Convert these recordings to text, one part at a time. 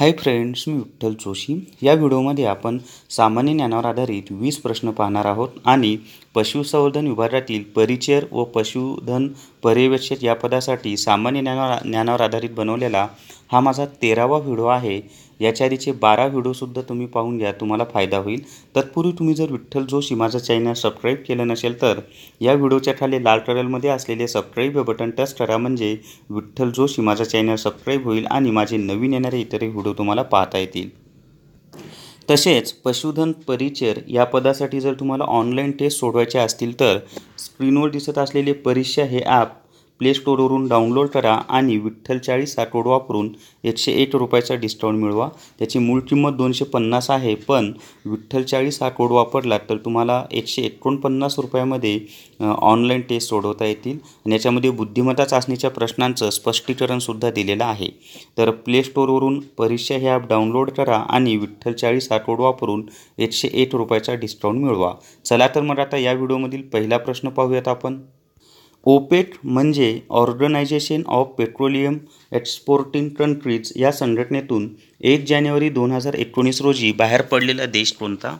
हाय friends मी विठ्ठल जोशी या व्हिडिओमध्ये आपण सामान्य ज्ञानावर आधारित वीस प्रश्न पाहणार आहोत आणि पशुसंवर्धन विभागातील परिचर व पशुधन पर्यवेक्षक या पदासाठी सामान्य ज्ञानावर ज्ञानावर आधारित बनवलेला हा माझा तेरावा व्हिडिओ आहे याच्या आधीचे बारा व्हिडिओसुद्धा तुम्ही पाहून घ्या तुम्हाला फायदा होईल तत्पूर्वी तुम्ही जर विठ्ठल जोशी माझा चॅनल सबस्क्राईब केलं नसेल तर या व्हिडिओच्या खाली लाल टरलमध्ये असलेले सबस्क्राईब हे बटन टच करा म्हणजे विठ्ठल जोशी माझा चॅनल सबस्क्राईब होईल आणि माझे नवीन येणारे इतरही व्हिडिओ तुम्हाला पाहता येतील तसेच पशुधन परिचर या पदासाठी जर तुम्हाला ऑनलाईन टेस्ट सोडवायचे असतील तर स्क्रीनवर दिसत असलेले परीक्षा हे ॲप प्ले स्टोरवरून डाउनलोड करा आणि विठ्ठल चाळीस हा कोड वापरून एकशे एक रुपयाचा डिस्काउंट मिळवा त्याची मूळ किंमत दोनशे पन्नास आहे पण विठ्ठल चाळीस हा कोड वापरला तर तुम्हाला एकशे एकोणपन्नास रुपयामध्ये ऑनलाईन टेस्ट सोडवता येतील आणि याच्यामध्ये बुद्धिमत्ता चाचणीच्या प्रश्नांचं स्पष्टीकरणसुद्धा दिलेलं आहे तर प्ले स्टोरवरून परीक्षा हे ॲप डाउनलोड करा आणि विठ्ठल चाळीस हा कोड वापरून एकशे एक रुपयाचा डिस्काउंट मिळवा चला तर मग आता या व्हिडिओमधील पहिला प्रश्न पाहूयात आपण ओपेट म्हणजे organization of petroleum exporting countries या संघटनेतून एक जानेवारी दोन हजार एकोणीस रोजी बाहेर पडलेला देश कोणता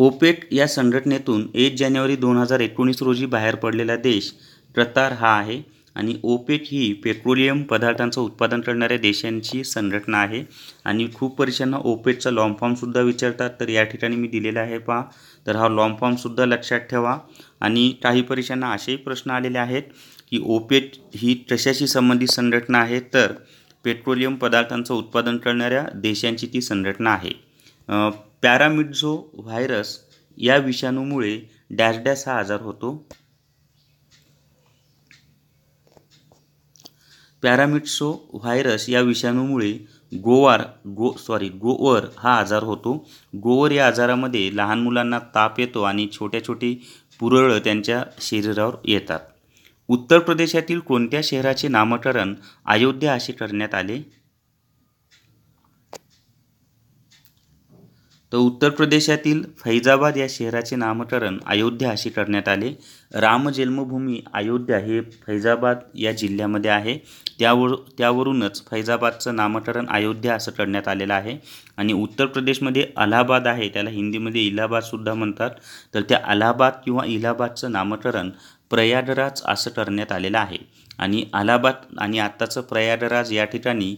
ओपेक या संघटनेतून एक जानेवारी दोन हजार एकोणीस रोजी बाहेर पडलेला देश कतार हा आहे आणि ओपेक ही पेट्रोलियम पदार्थांचं उत्पादन करणाऱ्या देशांची संघटना आहे आणि खूप परीक्षांना ओपेकचा लॉन्ग फॉर्मसुद्धा विचारतात तर या ठिकाणी मी दिलेला आहे पहा तर हा लॉन्ग फॉर्मसुद्धा लक्षात ठेवा आणि काही परीक्षांना असेही प्रश्न आलेले आहेत की ओपेक ही कशाशी संबंधित संघटना आहे तर पेट्रोलियम पदार्थांचं उत्पादन करणाऱ्या देशांची ती संघटना आहे पॅरामिडझो व्हायरस या विषाणूमुळे डॅश डॅश हा आजार होतो पॅरामिट्सो व्हायरस या विषाणूमुळे गोवार गो सॉरी गोवर हा आजार होतो गोवर या आजारामध्ये लहान मुलांना ताप येतो आणि छोट्या छोटी पुरळं त्यांच्या शरीरावर येतात उत्तर प्रदेशातील कोणत्या शहराचे नामकरण अयोध्या असे करण्यात आले तर उत्तर प्रदेशातील फैजाबाद या शहराचे नामकरण अयोध्या असे करण्यात आले राम जन्मभूमी अयोध्या हे फैजाबाद या जिल्ह्यामध्ये आहे त्यावर त्यावरूनच फैजाबादचं नामकरण अयोध्या असं करण्यात आलेलं आहे आणि उत्तर प्रदेशमध्ये अलाहाबाद आहे त्याला हिंदीमध्ये इलाहाबादसुद्धा म्हणतात तर त्या अलाहाबाद किंवा इलाहाबादचं नामकरण प्रयागराज असं करण्यात आलेलं आहे आणि अलाहाबाद आणि आत्ताचं प्रयागराज या ठिकाणी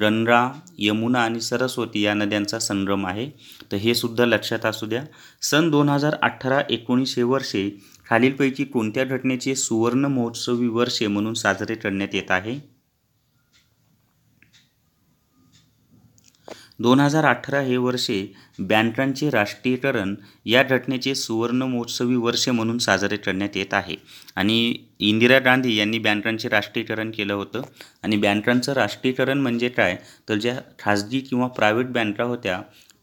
गंगा यमुना आणि सरस्वती या नद्यांचा संग्रम आहे तर हे सुद्धा लक्षात असू द्या सन दोन हजार अठरा एकोणीसशे वर्षे खालीलपैकी कोणत्या घटनेचे सुवर्ण महोत्सवी वर्ष म्हणून साजरे करण्यात येत आहे दोन हजार अठरा हे वर्षे बँकांचे राष्ट्रीयकरण या घटनेचे सुवर्ण महोत्सवी वर्ष म्हणून साजरे करण्यात येत आहे आणि इंदिरा गांधी यांनी बँकांचे राष्ट्रीयकरण केलं होतं आणि बँकांचं राष्ट्रीयकरण म्हणजे काय तर ज्या खाजगी किंवा प्रायव्हेट बँका होत्या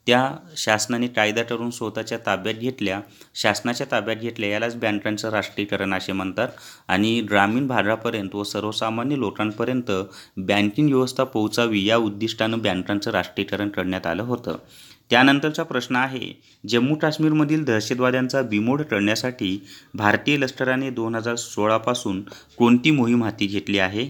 त्या शासनाने कायदा करून स्वतःच्या ताब्यात घेतल्या शासनाच्या ताब्यात घेतल्या यालाच बँकांचं राष्ट्रीयकरण असे म्हणतात आणि ग्रामीण भागापर्यंत व सर्वसामान्य लोकांपर्यंत बँकिंग व्यवस्था पोहोचावी या उद्दिष्टानं बँकांचं राष्ट्रीयकरण करण्यात आलं होतं त्यानंतरचा प्रश्न आहे जम्मू काश्मीरमधील दहशतवाद्यांचा बिमोड करण्यासाठी भारतीय लष्कराने दोन हजार सोळापासून कोणती मोहीम हाती घेतली आहे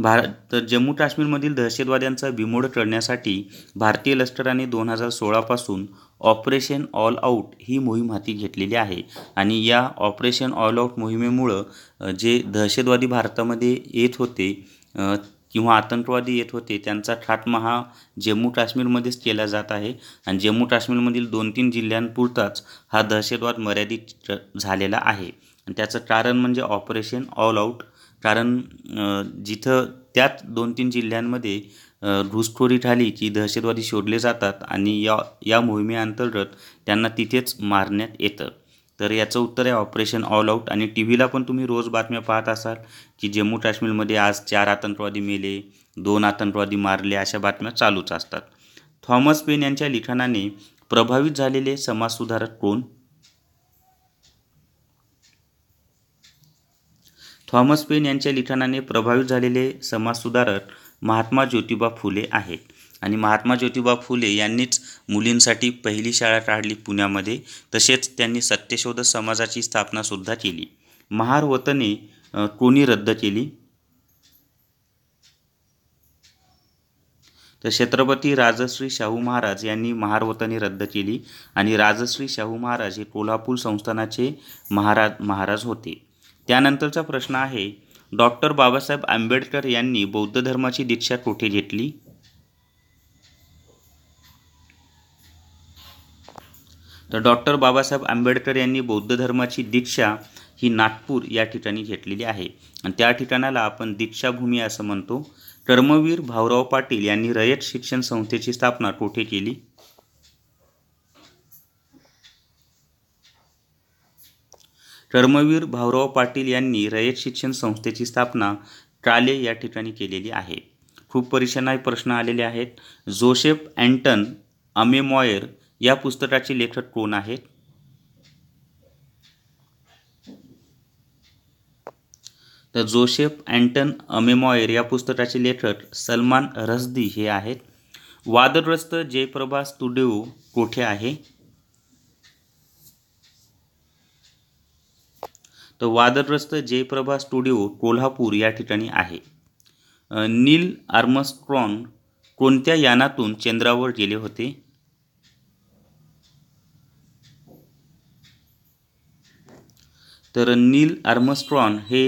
भारत तर जम्मू काश्मीरमधील दहशतवाद्यांचा बिमोड करण्यासाठी भारतीय लष्कराने दोन हजार सोळापासून ऑपरेशन ऑल आऊट ही मोहीम हाती घेतलेली आहे आणि या ऑपरेशन ऑल आऊट मोहिमेमुळं जे दहशतवादी भारतामध्ये येत होते किंवा आतंकवादी येत होते त्यांचा खात्मा हा जम्मू काश्मीरमध्येच केला जात आहे आणि जम्मू काश्मीरमधील दोन तीन जिल्ह्यांपुरताच हा दहशतवाद मर्यादित झालेला आहे आणि त्याचं कारण म्हणजे ऑपरेशन ऑल आऊट कारण जिथं त्याच दोन तीन जिल्ह्यांमध्ये घुसखोरी ठाली की दहशतवादी शोधले जातात आणि या या मोहिमेअंतर्गत त्यांना तिथेच मारण्यात येतं तर याचं उत्तर आहे ऑपरेशन ऑल आऊट आणि टी व्हीला पण तुम्ही रोज बातम्या पाहत असाल की जम्मू काश्मीरमध्ये आज चार आतंकवादी मेले दोन आतंकवादी मारले अशा बातम्या चालूच असतात थॉमस पेन यांच्या लिखाणाने प्रभावित झालेले समाजसुधारक कोण थॉमस पेन यांच्या लिखाणाने प्रभावित झालेले समाजसुधारक महात्मा ज्योतिबा फुले आहेत आणि महात्मा ज्योतिबा फुले यांनीच मुलींसाठी पहिली शाळा काढली पुण्यामध्ये तसेच त्यांनी सत्यशोधक समाजाची स्थापनासुद्धा केली महार वतने कोणी रद्द केली तर छत्रपती राजश्री शाहू महाराज यांनी महारवतने रद्द केली आणि राजश्री शाहू महाराज हे कोल्हापूर संस्थानाचे महाराज महाराज होते त्यानंतरचा प्रश्न आहे डॉक्टर बाबासाहेब आंबेडकर यांनी बौद्ध धर्माची दीक्षा कोठे घेतली तर डॉक्टर बाबासाहेब आंबेडकर यांनी बौद्ध धर्माची दीक्षा ही नागपूर या ठिकाणी घेतलेली आहे आणि त्या ठिकाणाला आपण दीक्षाभूमी असं म्हणतो कर्मवीर भाऊराव पाटील यांनी रयत शिक्षण संस्थेची स्थापना कोठे केली कर्मवीर भाऊराव पाटील यांनी रयत शिक्षण संस्थेची स्थापना काले या ठिकाणी केलेली आहे खूप परीक्षांना प्रश्न आलेले आहेत जोसेफ अँटन अमेमॉयर या पुस्तकाचे लेखक कोण आहेत तर जोसेफ अँटन अमेमॉयर या पुस्तकाचे लेखक सलमान रसदी हे आहेत वादग्रस्त जयप्रभा स्टुडिओ कोठे आहे तर वादग्रस्त जयप्रभा स्टुडिओ कोल्हापूर या ठिकाणी आहे नील आर्मस्ट्रॉन कोणत्या यानातून चंद्रावर गेले होते तर नील आर्मस्ट्रॉन हे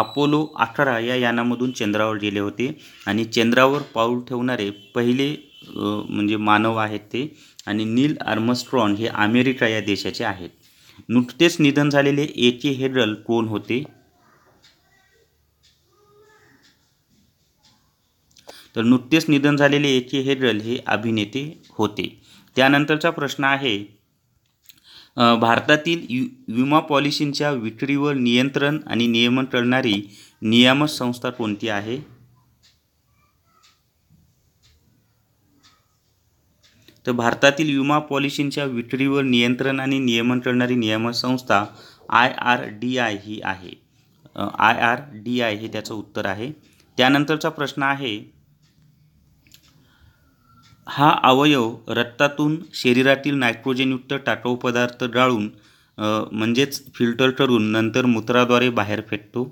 अपोलो अठरा या यानामधून चंद्रावर गेले होते आणि चंद्रावर पाऊल ठेवणारे पहिले म्हणजे मानव आहेत ते आणि नील आर्मस्ट्रॉन हे अमेरिका या देशाचे आहेत नुकतेच निधन झालेले एचे हेरल कोण होते तर नुकतेच निधन झालेले एचे हेरल हे अभिनेते होते त्यानंतरचा प्रश्न आहे भारतातील विमा पॉलिसींच्या विक्रीवर नियंत्रण आणि नियमन करणारी नियामक संस्था कोणती आहे तर भारतातील विमा पॉलिसींच्या विक्रीवर नियंत्रण आणि नियमन करणारी नियामक संस्था आय आर डी आय ही आहे आय आर डी आय हे त्याचं उत्तर आहे त्यानंतरचा प्रश्न आहे हा अवयव रक्तातून शरीरातील नायट्रोजनयुक्त टाकाऊ पदार्थ गाळून म्हणजेच फिल्टर करून नंतर मूत्राद्वारे बाहेर फेकतो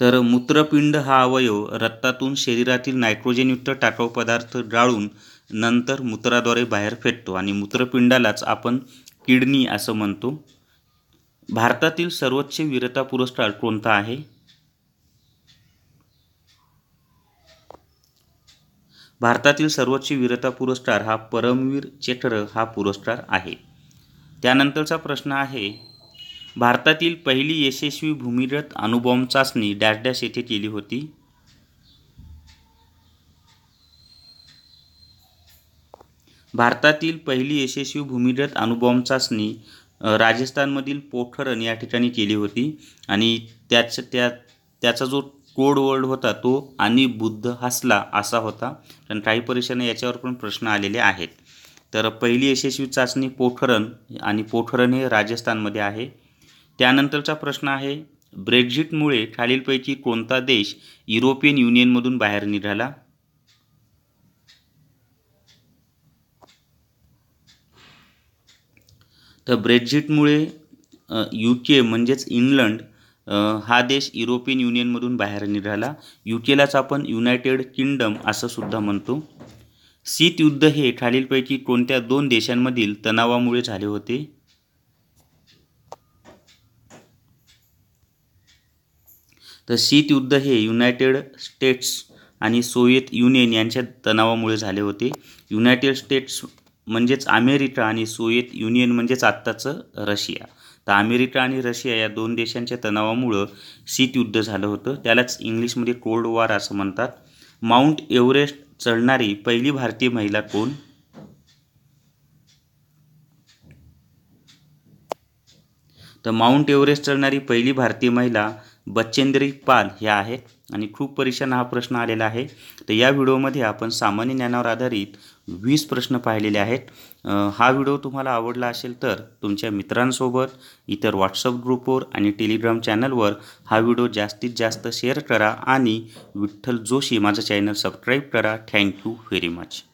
तर मूत्रपिंड हा अवयव रक्तातून शरीरातील नायट्रोजनयुक्त टाकाऊ पदार्थ गाळून नंतर मूत्राद्वारे बाहेर फेकतो आणि मूत्रपिंडालाच आपण किडनी असं म्हणतो भारतातील सर्वोच्च वीरता पुरस्कार कोणता आहे भारतातील सर्वोच्च वीरता पुरस्कार हा परमवीर चेठर हा पुरस्कार आहे त्यानंतरचा प्रश्न आहे भारतातील पहिली यशस्वी भूमिगत अणुबॉम्ब चाचणी डॅश डॅश येथे केली होती भारतातील पहिली यशस्वी भूमिगत अणुबॉम्ब चाचणी राजस्थानमधील पोखरण या ठिकाणी केली होती आणि त्याच त्या त्याचा जो कोड वर्ड होता तो आणि बुद्ध हसला असा होता कारण काही परीक्षेने याच्यावर पण प्रश्न आलेले आहेत तर पहिली यशस्वी चाचणी पोखरण आणि पोखरण हे राजस्थानमध्ये आहे त्यानंतरचा प्रश्न आहे ब्रेक्झिटमुळे खालीलपैकी कोणता देश युरोपियन युनियनमधून बाहेर निघाला तर ब्रेक्झिटमुळे यू के म्हणजेच इंग्लंड हा देश युरोपियन युनियनमधून बाहेर निघाला यू केलाच आपण युनायटेड किंगडम असं सुद्धा म्हणतो शीतयुद्ध हे खालीलपैकी कोणत्या दोन देशांमधील तणावामुळे झाले होते तर शीतयुद्ध हे युनायटेड स्टेट्स आणि सोवियत युनियन यांच्या तणावामुळे झाले होते युनायटेड स्टेट्स म्हणजेच अमेरिका आणि सोवियत युनियन म्हणजेच आत्ताचं रशिया तर अमेरिका आणि रशिया या दोन देशांच्या तणावामुळं शीतयुद्ध झालं होतं त्यालाच इंग्लिशमध्ये कोल्ड वॉर असं म्हणतात माउंट एव्हरेस्ट चढणारी पहिली भारतीय महिला कोण तर माउंट एव्हरेस्ट चढणारी पहिली भारतीय महिला बच्चेंद्री पाल हे आहे आणि खूप परीक्षांना हा प्रश्न आलेला आहे तर या व्हिडिओमध्ये आपण सामान्य ज्ञानावर आधारित वीस प्रश्न पाहिलेले आहेत हा व्हिडिओ तुम्हाला आवडला असेल तर तुमच्या मित्रांसोबत इतर व्हॉट्सअप ग्रुपवर आणि टेलिग्राम चॅनलवर हा व्हिडिओ जास्तीत जास्त शेअर करा आणि विठ्ठल जोशी माझं चॅनल सबस्क्राईब करा थँक्यू व्हेरी मच